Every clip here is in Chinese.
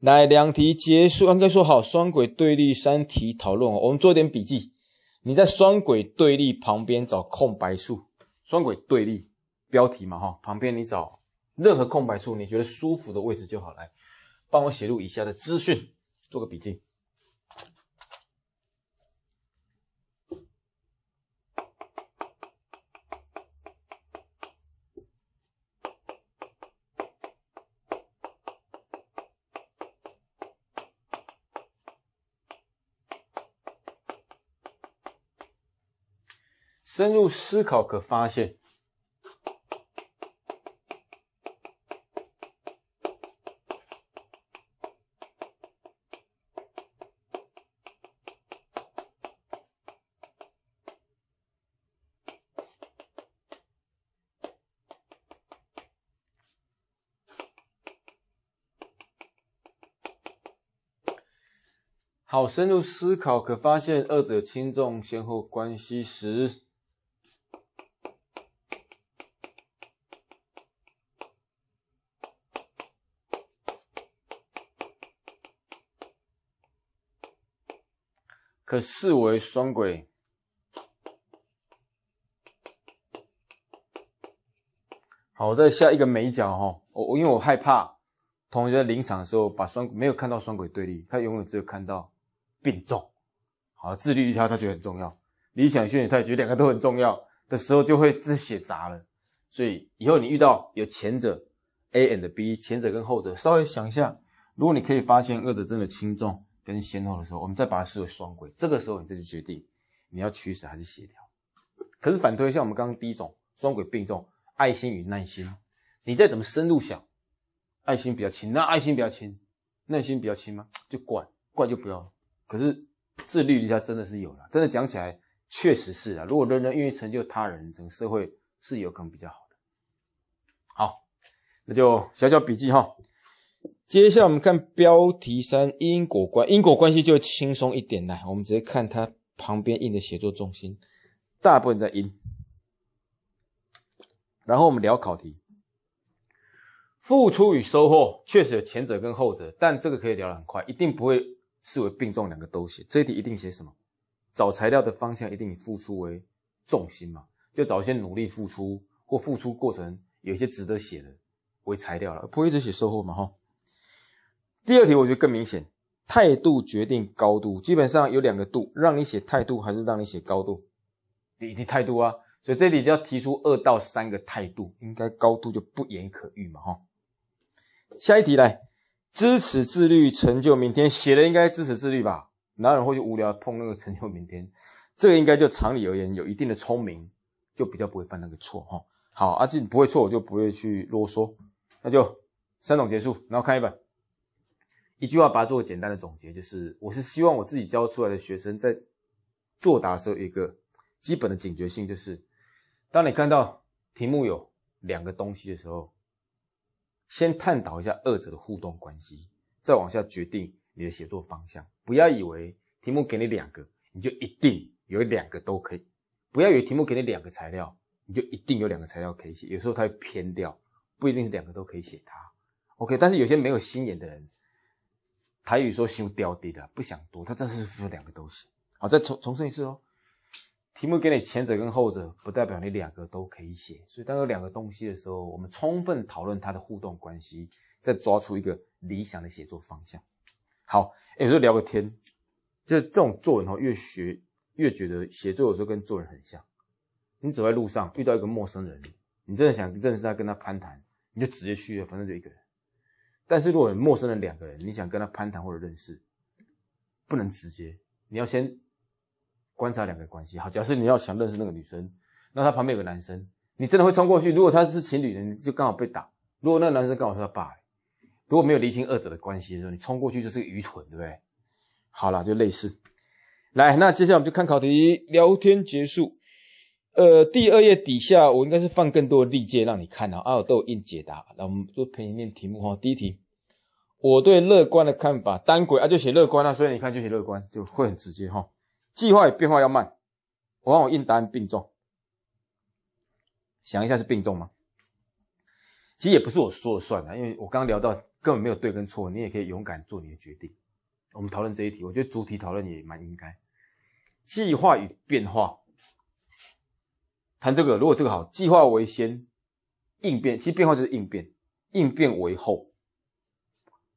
来，两题结束。刚刚说好，双轨对立三题讨论，我们做点笔记。你在双轨对立旁边找空白处，双轨对立标题嘛，哈，旁边你找任何空白处，你觉得舒服的位置就好。来，帮我写入以下的资讯，做个笔记。深入思考可发现，好，深入思考可发现二者轻重先后关系时。可视为双轨。好，我再下一个美角哈。我我因为我害怕，同学在临场的时候把双没有看到双轨对立，他永远只有看到并重。好，自律一条他觉得很重要，理想训练他觉得两个都很重要的时候就会这写杂了。所以以后你遇到有前者 A and B，前者跟后者，稍微想一下，如果你可以发现二者真的轻重。跟先后的时候，我们再把它视为双轨。这个时候，你再去决定你要取舍还是协调。可是反推像我们刚刚第一种双轨并重，爱心与耐心，你再怎么深入想，爱心比较轻，那爱心比较轻，耐心比较轻吗？就怪怪就不要。可是自律力它真的是有了，真的讲起来确实是啊。如果人人愿意成就他人，整个社会是有可能比较好的。好，那就小小笔记哈。接下来我们看标题三因果关，因果关系就轻松一点来，我们直接看它旁边印的写作重心，大部分在因。然后我们聊考题，付出与收获确实有前者跟后者，但这个可以聊得很快，一定不会视为并重，两个都写。这一题一定写什么？找材料的方向一定以付出为重心嘛，就找一些努力付出或付出过程有一些值得写的为材料了，不会一直写收获嘛，哈。第二题我觉得更明显，态度决定高度，基本上有两个度，让你写态度还是让你写高度？你你态度啊，所以这里就要提出二到三个态度，应该高度就不言可喻嘛哈。下一题来，支持自律成就明天，写的应该支持自律吧？哪有人会去无聊碰那个成就明天？这个应该就常理而言，有一定的聪明，就比较不会犯那个错哈。好，阿进不会错，我就不会去啰嗦，那就三种结束，然后看一本。一句话把它做个简单的总结，就是我是希望我自己教出来的学生在作答时候一个基本的警觉性，就是当你看到题目有两个东西的时候，先探讨一下二者的互动关系，再往下决定你的写作方向。不要以为题目给你两个，你就一定有两个都可以；不要以为题目给你两个材料，你就一定有两个材料可以写。有时候它会偏掉，不一定是两个都可以写。它 OK，但是有些没有心眼的人。还有说修掉地”的，不想多，他这是两个都西。好，再重重申一次哦，题目给你前者跟后者，不代表你两个都可以写。所以当有两个东西的时候，我们充分讨论它的互动关系，再抓出一个理想的写作方向。好，有时候聊个天，就这种做人哦，越学越觉得写作有时候跟做人很像。你走在路上遇到一个陌生人，你真的想认识他，跟他攀谈，你就直接去，反正就一个人。但是，如果陌生人两个人，你想跟他攀谈或者认识，不能直接，你要先观察两个关系。好，假设你要想认识那个女生，那她旁边有个男生，你真的会冲过去？如果他是情侣的，你就刚好被打；如果那个男生刚好是他爸，如果没有厘清二者的关系的时候，你冲过去就是个愚蠢，对不对？好了，就类似。来，那接下来我们就看考题，聊天结束。呃，第二页底下我应该是放更多的例解让你看的啊，都有印解答。那我们就陪你念题目哈。第一题，我对乐观的看法，单轨啊就写乐观啊，所以你看就写乐观就会很直接哈。计划与变化要慢，我让我印答案并重，想一下是并重吗？其实也不是我说了算的，因为我刚聊到根本没有对跟错，你也可以勇敢做你的决定。我们讨论这一题，我觉得主题讨论也蛮应该。计划与变化。谈这个，如果这个好，计划为先，应变其实变化就是应变，应变为后，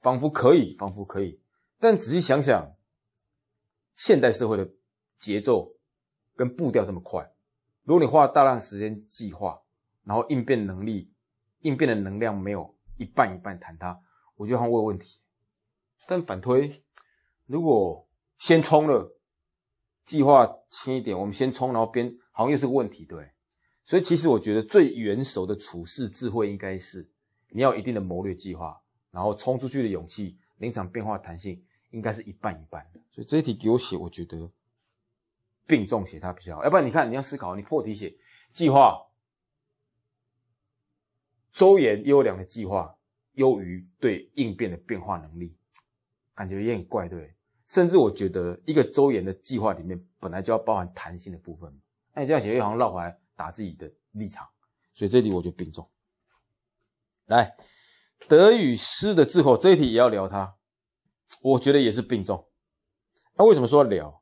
仿佛可以，仿佛可以，但仔细想想，现代社会的节奏跟步调这么快，如果你花大量时间计划，然后应变能力、应变的能量没有一半一半，谈它，我觉得会有问题。但反推，如果先冲了，计划轻一点，我们先冲，然后边。好像又是个问题，对，所以其实我觉得最元首的处事智慧，应该是你要一定的谋略计划，然后冲出去的勇气，临场变化弹性，应该是一半一半的。所以这一题给我写，我觉得病重写它比较好。要不然你看，你要思考，你破题写计划，周延优良的计划优于对应变的变化能力，感觉也很怪，对。甚至我觉得一个周延的计划里面，本来就要包含弹性的部分。那你这样写又好像绕回来打自己的立场，所以这里我就并重。来，得与失的之后，这一题也要聊它，我觉得也是并重。那为什么说聊？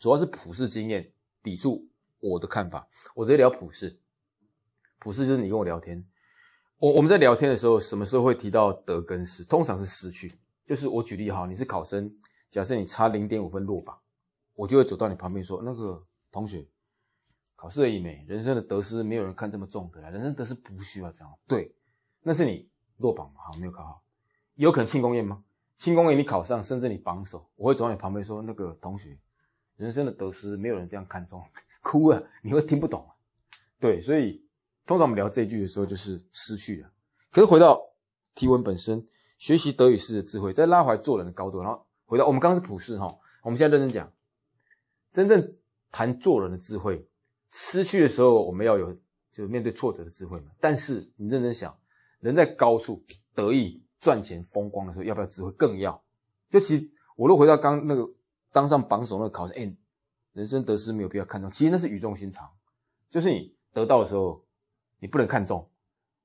主要是普世经验抵住我的看法。我直接聊普世，普世就是你跟我聊天。我我们在聊天的时候，什么时候会提到得跟失？通常是失去。就是我举例哈，你是考生，假设你差零点五分落榜。我就会走到你旁边说：“那个同学，考试而已，没人生的得失，没有人看这么重的。人生得失不需要这样。对，那是你落榜，好，没有考好，有可能庆功宴吗？庆功宴你考上，甚至你榜首，我会走到你旁边说：‘那个同学，人生的得失，没有人这样看重。’哭了，你会听不懂啊。对，所以通常我们聊这句的时候，就是失去了。可是回到提问本身，学习德与式的智慧，在拉回做人的高度，然后回到我们刚刚是普世，哈，我们现在认真讲。”真正谈做人的智慧，失去的时候我们要有，就是面对挫折的智慧嘛。但是你认真想，人在高处得意、赚钱、风光的时候，要不要智慧更要？就其实，我都回到刚那个当上榜首那个考生，哎，人生得失没有必要看重。其实那是语重心长，就是你得到的时候，你不能看重，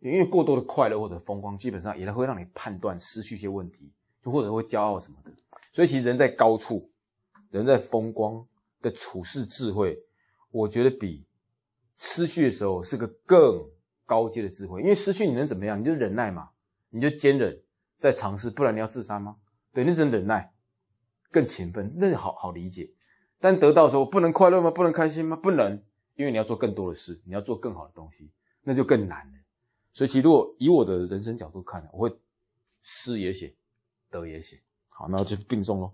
因为过多的快乐或者风光，基本上也会让你判断失去一些问题，就或者会骄傲什么的。所以其实人在高处，人在风光。的处世智慧，我觉得比失去的时候是个更高阶的智慧，因为失去你能怎么样？你就忍耐嘛，你就坚忍，再尝试，不然你要自杀吗？对，那是忍耐，更勤奋，那好好理解。但得到的时候不能快乐吗？不能开心吗？不能，因为你要做更多的事，你要做更好的东西，那就更难了。所以，其实如果以我的人生角度看，我会失也险，得也险，好，那就并重喽。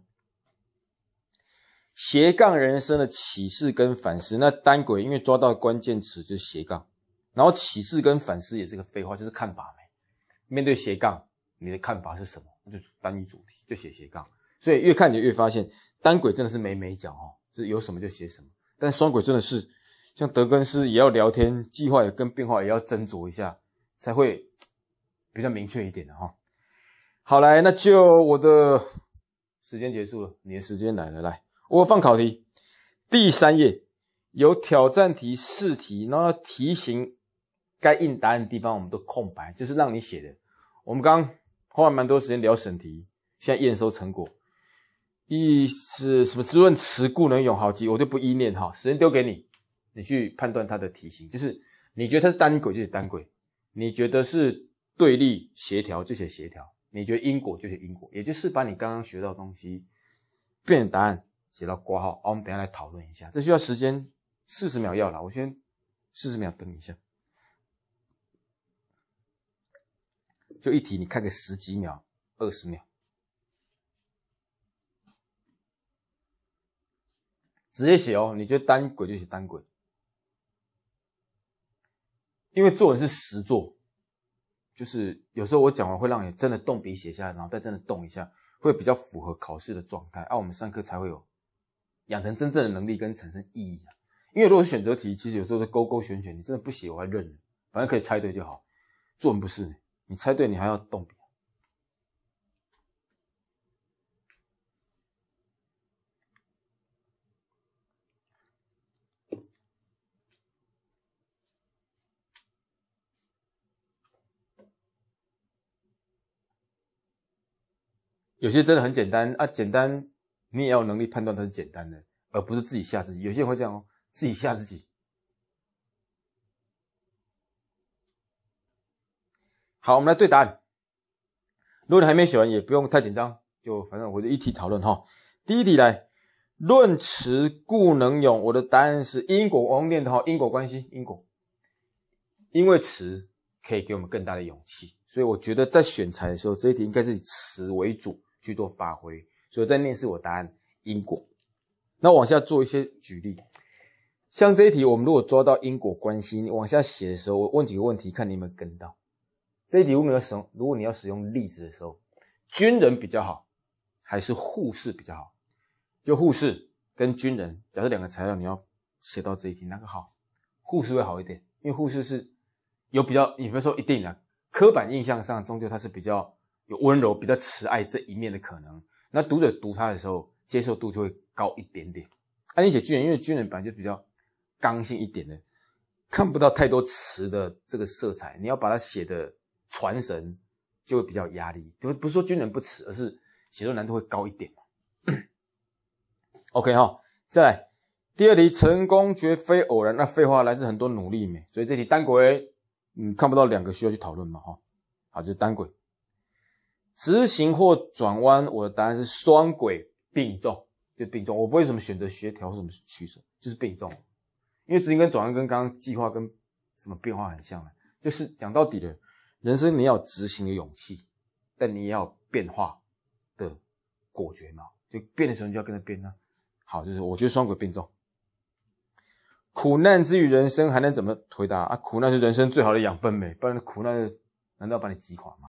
斜杠人生的启示跟反思，那单轨因为抓到关键词就是斜杠，然后启示跟反思也是个废话，就是看法没。面对斜杠，你的看法是什么？就单一主题就写斜杠。所以越看你越发现单轨真的是没没讲哦，就是有什么就写什么。但双轨真的是像德根斯也要聊天，计划也跟变化也要斟酌一下，才会比较明确一点的哈。好来，那就我的时间结束了，你的时间来来来。我放考题，第三页有挑战题、试题，然后题型该印答案的地方我们都空白，就是让你写的。我们刚花了蛮多时间聊审题，现在验收成果。意思什么？“只论词故能永好记，我就不一念哈，时间丢给你，你去判断它的题型。就是你觉得它是单轨就是单轨，你觉得是对立协调就写协调，你觉得因果就写因果，也就是把你刚刚学到的东西变成答案。写到括号，我们等下来讨论一下，这需要时间四十秒要了，我先四十秒等一下，就一题，你看个十几秒、二十秒，直接写哦，你觉得单轨就写单轨，因为作文是实作，就是有时候我讲完会让你真的动笔写下来，然后再真的动一下，会比较符合考试的状态啊，我们上课才会有。养成真正的能力跟产生意义啊！因为如果是选择题，其实有时候是勾勾选选，你真的不写我还认，反正可以猜对就好。作文不是，你猜对你还要动笔。有些真的很简单啊，简单。你也要有能力判断它是简单的，而不是自己吓自己。有些人会这样哦，自己吓自己。好，我们来对答案。如果你还没写完，也不用太紧张，就反正我就一题讨论哈。第一题来，论词故能勇，我的答案是因果念的哈，因果关系，因果。因为词可以给我们更大的勇气，所以我觉得在选材的时候，这一题应该是以词为主去做发挥。所以，在面试我答案因果，那往下做一些举例，像这一题，我们如果抓到因果关系，你往下写的时候，我问几个问题，看你有没有跟到。这一题我没有使用？如果你要使用例子的时候，军人比较好，还是护士比较好？就护士跟军人，假设两个材料，你要写到这一题，哪个好？护士会好一点，因为护士是有比较，也不是说一定啊，刻板印象上，终究他是比较有温柔、比较慈爱这一面的可能。那读者读它的时候，接受度就会高一点点。啊，你写军人，因为军人本来就比较刚性一点的，看不到太多词的这个色彩，你要把它写的传神，就会比较压力。就不是说军人不词，而是写作难度会高一点 OK 哈，再来第二题，成功绝非偶然，那废话来自很多努力没？所以这题单轨，嗯，看不到两个需要去讨论嘛哈？好，就是单轨。直行或转弯，我的答案是双轨并重，就并重。我不会什么选择协调或什么取舍，就是并重。因为直行跟转弯跟刚刚计划跟什么变化很像的，就是讲到底的，人生你要执行的勇气，但你也要变化的果决嘛。就变的时候你就要跟着变啊。好，就是我觉得双轨并重。苦难之于人生还能怎么回答啊？苦难是人生最好的养分美，不然苦难难道把你击垮吗？